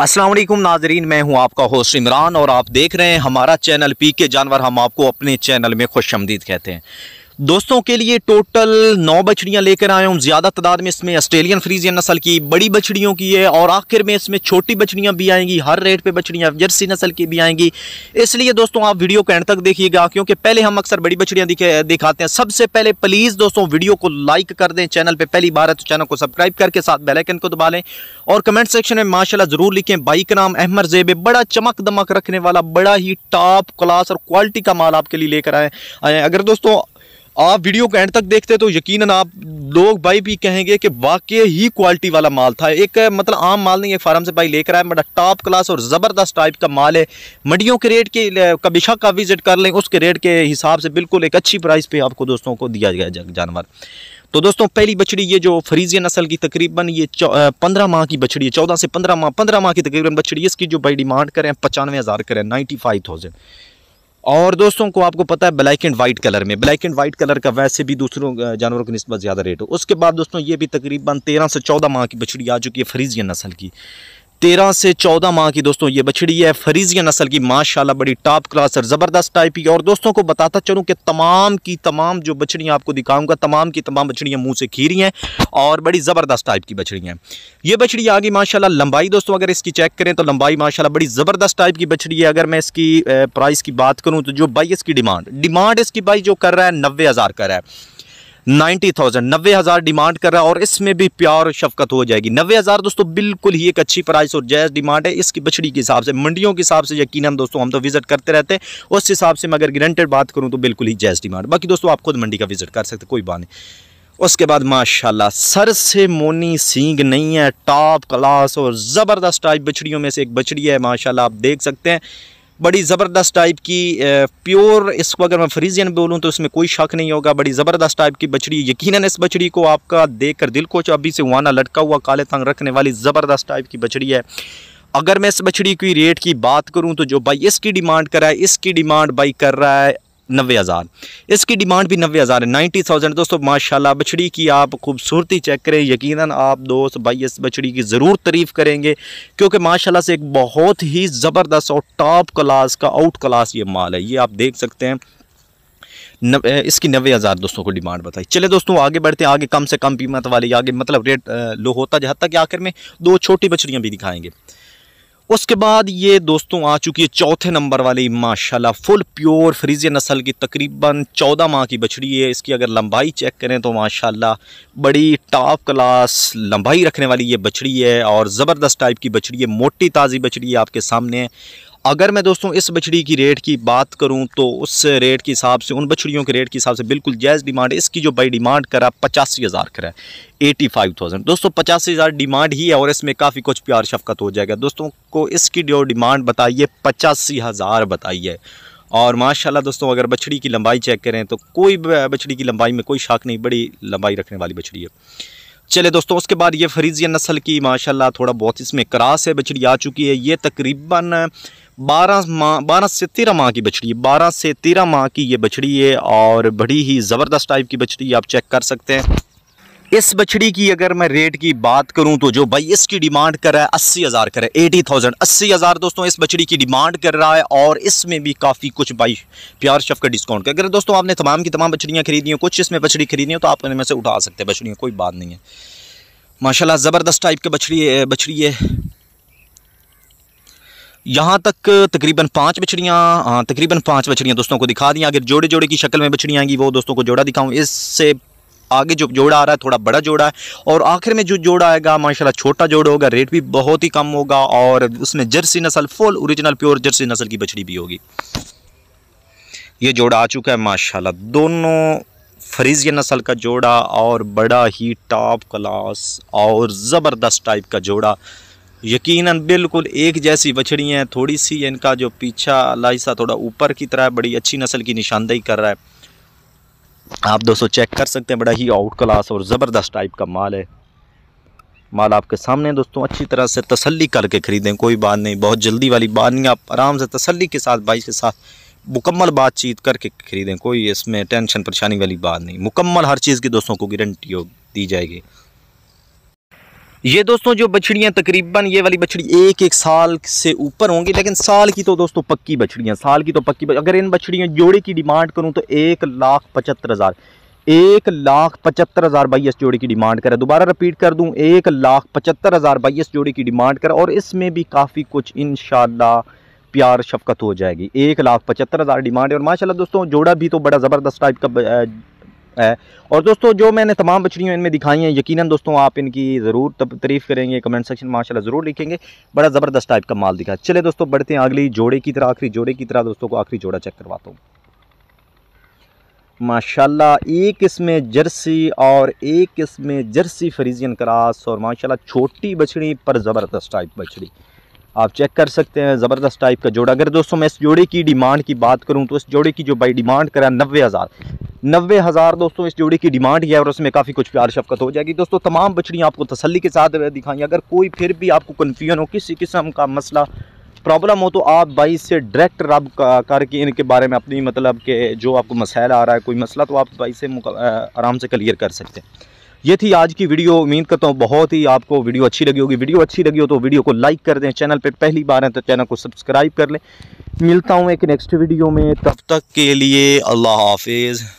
अस्सलाम वालेकुम नाजरीन मैं हूं आपका होस्ट इमरान और आप देख रहे हैं हमारा चैनल पी के जानवर हम आपको अपने चैनल में खुश आमदीद कहते हैं दोस्तों के लिए टोटल नौ बछड़ियाँ लेकर आया हूँ ज़्यादा तादाद में इसमें ऑस्ट्रेलियन फ्रीजियन नस्ल की बड़ी बछड़ियों की है और आखिर में इसमें छोटी बछड़ियाँ भी आएंगी हर रेट पर बछड़ियाँ जर्सी नस्ल की भी आएंगी इसलिए दोस्तों आप वीडियो को एंड तक देखिएगा क्योंकि पहले हम अक्सर बड़ी बछड़ियाँ दिखाते हैं सबसे पहले प्लीज़ दोस्तों वीडियो को लाइक कर दें चैनल पर पहली बार है तो चैनल को सब्सक्राइब करके साथ बेलाइकन को दबा लें और कमेंट सेक्शन में माशाला ज़रूर लिखें बाइक का नाम अहमद जेब बड़ा चमक दमक रखने वाला बड़ा ही टॉप क्लास और क्वालिटी का माल आपके लिए लेकर आए आए अगर दोस्तों आप वीडियो को एंड तक देखते तो यकीनन आप लोग भाई भी कहेंगे कि वाकई ही क्वालिटी वाला माल था एक मतलब आम माल नहीं है फार्म से भाई लेकर आए मेरा टॉप क्लास और ज़बरदस्त टाइप का माल है मंडियों के रेट के कभी शक का विज़िट कर लें उसके रेट के हिसाब से बिल्कुल एक अच्छी प्राइस पे आपको दोस्तों को दिया गया जानवर तो दोस्तों पहली बछड़ी ये जो फ्रीजियन नस्ल की तकरीबन ये पंद्रह माह की बछड़ी है चौदह से पंद्रह माह पंद्रह माह की तकरीबन बछड़ी इसकी जो भाई डिमांड करें पचानवे हज़ार करें नाइन्टी फाइव थाउजेंड और दोस्तों को आपको पता है ब्लैक एंड वाइट कलर में ब्लैक एंड वाइट कलर का वैसे भी दूसरों जानवरों की नस्बत ज़्यादा रेट हो उसके बाद दोस्तों ये भी तकरीबन तेरह से चौदह माह की बछड़ी आ चुकी है फ्रीजियन नस्ल की तेरह से चौदह माह की दोस्तों ये बछड़ी है फरीजिया नस्ल की माशाल्लाह बड़ी टॉप क्लास और ज़बरदस्त टाइप की और दोस्तों को बताता चलूँ कि तमाम की तमाम जो बछड़ियाँ आपको दिखाऊंगा तमाम की तमाम बछड़ियाँ मुंह से खीरी हैं और बड़ी ज़बरदस्त टाइप की बछड़ी हैं ये बछड़ी आगे माशाला लंबाई दोस्तों अगर इसकी चेक करें तो लंबाई माशाला बड़ी ज़बरदस्त टाइप की बछड़ी है अगर मैं इसकी प्राइस की बात करूँ तो जो बाई इसकी डिमांड डिमांड इसकी बाई जो कर रहा है नब्बे कर रहा है नाइन्टी थाउजेंड नब्बे हज़ार डिमांड कर रहा है और इसमें भी प्यार शफकत हो जाएगी नब्बे हज़ार दोस्तों बिल्कुल ही एक अच्छी प्राइस और जायज़ डिमांड है इसकी बछड़ी के हिसाब से मंडियों के हिसाब से यकीन दोस्तों हम तो विजिट करते रहते हैं उस हिसाब से मैं अगर ग्रेंटेड बात करूँ तो बिल्कुल ही जायज़ डिमांड बाकी दोस्तों आप खुद मंडी का विजिट कर सकते कोई बात नहीं उसके बाद माशाल्लाह सर से मोनी सींग नहीं है टॉप क्लास और ज़बरदस्त टाइप बछड़ियों में से एक बछड़ी है माशाल्लाह आप देख सकते हैं बड़ी ज़बरदस्त टाइप की प्योर इसको अगर मैं फ्रीजियन बोलूँ तो इसमें कोई शक नहीं होगा बड़ी ज़बरदस्त टाइप की बछड़ी यकीनन इस बछड़ी को आपका देखकर दिल को अभी से वाना लटका हुआ काले तंग रखने वाली ज़बरदस्त टाइप की बछड़ी है अगर मैं इस बछड़ी की रेट की बात करूं तो जो भाई इसकी डिमांड कर रहा है इसकी डिमांड भाई कर रहा है नबे हज़ार इसकी डिमांड भी नबे हज़ार है नाइन्टी थाउजेंड दोस्तों माशाल्लाह बछड़ी की आप खूबसूरती चेक करें यकीनन आप दोस्त भाई इस बछड़ी की ज़रूर तारीफ़ करेंगे क्योंकि माशाल्लाह से एक बहुत ही ज़बरदस्त और टॉप क्लास का आउट क्लास ये माल है ये आप देख सकते हैं इसकी नबे हज़ार दोस्तों को डिमांड बताई चले दोस्तों आगे बढ़ते हैं आगे कम से कम कीमत वाली आगे मतलब रेट लो होता जहाँ कि आखिर में दो छोटी बछड़ियाँ भी दिखाएँगे उसके बाद ये दोस्तों आ चुकी है चौथे नंबर वाली माशाल्लाह फुल प्योर फ्रीजियन नस्ल की तकरीबन चौदह माह की बछड़ी है इसकी अगर लंबाई चेक करें तो माशाल्लाह बड़ी टॉप क्लास लंबाई रखने वाली ये बछड़ी है और ज़बरदस्त टाइप की बछड़ी है मोटी ताज़ी बछड़ी है आपके सामने अगर मैं दोस्तों इस बछड़ी की रेट की बात करूं तो उस रेट के हिसाब से उन बछड़ियों के रेट के हिसाब से बिल्कुल जायज़ डिमांड इसकी जो बाई डिमांड करा पचासी हज़ार करा एटी फाइव थाउजेंड दोस्तों पचासी हज़ार डिमांड ही है और इसमें काफ़ी कुछ प्यार शफकत हो जाएगा दोस्तों को इसकी जो डिमांड बताइए पचासी हज़ार बताइए और माशाल्लाह दोस्तों अगर बछड़ी की लंबाई चेक करें तो कोई बछड़ी की लंबाई में कोई शक नहीं बड़ी लंबाई रखने वाली बछड़ी है चले दोस्तों उसके बाद ये फरीजियन नस्ल की माशाल्लाह थोड़ा बहुत इसमें क्रास है बछड़ी आ चुकी है ये तकरीबन बारह माह बारह से तेरह माह की बछड़ी है बारह से तेरह माह की ये बछड़ी है और बड़ी ही ज़बरदस्त टाइप की बछड़ी आप चेक कर सकते हैं इस बछड़ी की अगर मैं रेट की बात करूं तो जो भाई इसकी डिमांड कर रहा है अस्सी हज़ार कर एटी थाउजेंड अस्सी हज़ार दोस्तों इस बछड़ी की डिमांड कर रहा है और इसमें भी काफ़ी कुछ भाई प्यार शफ का डिस्काउंट कर अगर दोस्तों आपने तमाम की तमाम बछड़ियाँ खरीदी हैं कुछ इसमें बछड़ी खरीदी हो तो आप इनमें से उठा सकते हैं बछड़ियाँ कोई बात नहीं है माशाला ज़बरदस्त टाइप के बछड़ी बछड़ी है यहाँ तक तकरीबन पाँच बछड़ियाँ हाँ तकरीबन पाँच बछड़ियाँ दोस्तों को दिखा दी अगर जोड़े जोड़े की शक्ल में बछड़ियाँ आएंगी वो दोस्तों को जोड़ा दिखाऊँ इससे आगे जो जोड़ा आ रहा है थोड़ा बड़ा जोड़ा है और आखिर में जो जोड़ा आएगा माशाल्लाह छोटा जोड़ा होगा रेट भी बहुत ही कम होगा और उसमें जर्सी नस्ल फुल ओरिजिनल प्योर जर्सी नस्ल की बछड़ी भी होगी ये जोड़ा आ चुका है माशाला दोनों फ्रीजियन नस्ल का जोड़ा और बड़ा ही टॉप क्लास और ज़बरदस्त टाइप का जोड़ा यकीनन बिल्कुल एक जैसी बछड़ी हैं थोड़ी सी इनका जो पीछा लाइसा थोड़ा ऊपर की तरह बड़ी अच्छी नस्ल की निशानदेही कर रहा है आप दोस्तों चेक कर सकते हैं बड़ा ही आउट क्लास और ज़बरदस्त टाइप का माल है माल आपके सामने दोस्तों अच्छी तरह से तसल्ली करके ख़रीदें कोई बात नहीं बहुत जल्दी वाली बात नहीं आप आराम से तसल्ली के साथ भाई के साथ मुकम्मल बातचीत करके ख़रीदें कोई इसमें टेंशन परेशानी वाली बात नहीं मुकम्मल हर चीज़ की दोस्तों को गारंटी दी जाएगी ये दोस्तों जो बछड़ियाँ तकरीबन ये वाली बछड़ी एक एक साल से ऊपर होंगी लेकिन साल की तो दोस्तों पक्की बछड़ियाँ साल की तो पक्की अगर इन बछड़ियों जोड़े की डिमांड करूँ तो एक लाख पचहत्तर हज़ार एक लाख पचहत्तर हज़ार बाईस जोड़े की डिमांड करें दोबारा रिपीट कर दूँ एक लाख पचहत्तर हज़ार बाईस जोड़े की डिमांड करें और इसमें भी काफ़ी कुछ इन प्यार शफकत हो जाएगी एक लाख पचहत्तर हज़ार डिमांड है और माशाला दोस्तों जोड़ा भी तो बड़ा ज़बरदस्त टाइप का है और दोस्तों जो मैंने तमाम बछड़ियों इनमें दिखाई हैं यकीनन दोस्तों आप इनकी ज़रूर तारीफ़ करेंगे कमेंट सेक्शन माशाल्लाह ज़रूर लिखेंगे बड़ा ज़बरदस्त टाइप का माल दिखा चले दोस्तों बढ़ते हैं अगली जोड़े की तरह आखिरी जोड़े की तरह दोस्तों को आखिरी जोड़ा चेक करवाता हूँ माशाला एक इसमें जर्सी और एक इसमें जर्सी फ्रीजियन क्रास और माशाला छोटी बछड़ी पर ज़बरदस्त टाइप बछड़ी आप चेक कर सकते हैं ज़बरदस्त टाइप का जोड़ा अगर दोस्तों मैं इस जोड़े की डिमांड की बात करूँ तो इस जोड़े की जो बाई डिमांड करा नब्बे हज़ार नब्बे हज़ार दोस्तों इस जोड़े की डिमांड ही है और उसमें काफ़ी कुछ प्यार शफकत हो जाएगी दोस्तों तमाम बछड़ियाँ आपको तसली के साथ दिखाएंगे अगर कोई फिर भी आपको कन्फ्यूजन हो किसी किस्म का मसला प्रॉब्लम हो तो आप भाई से डायरेक्ट रब करके इनके बारे में अपनी मतलब के जो आपको मसाइल आ रहा है कोई मसला तो आप भाई से आराम से क्लियर कर सकते हैं ये थी आज की वीडियो उम्मीद करता हूँ बहुत ही आपको वीडियो अच्छी लगी होगी वीडियो अच्छी लगी हो तो वीडियो को लाइक कर दें चैनल पे पहली बार हैं तो चैनल को सब्सक्राइब कर लें मिलता हूँ एक नेक्स्ट वीडियो में तब तक के लिए अल्लाह हाफिज़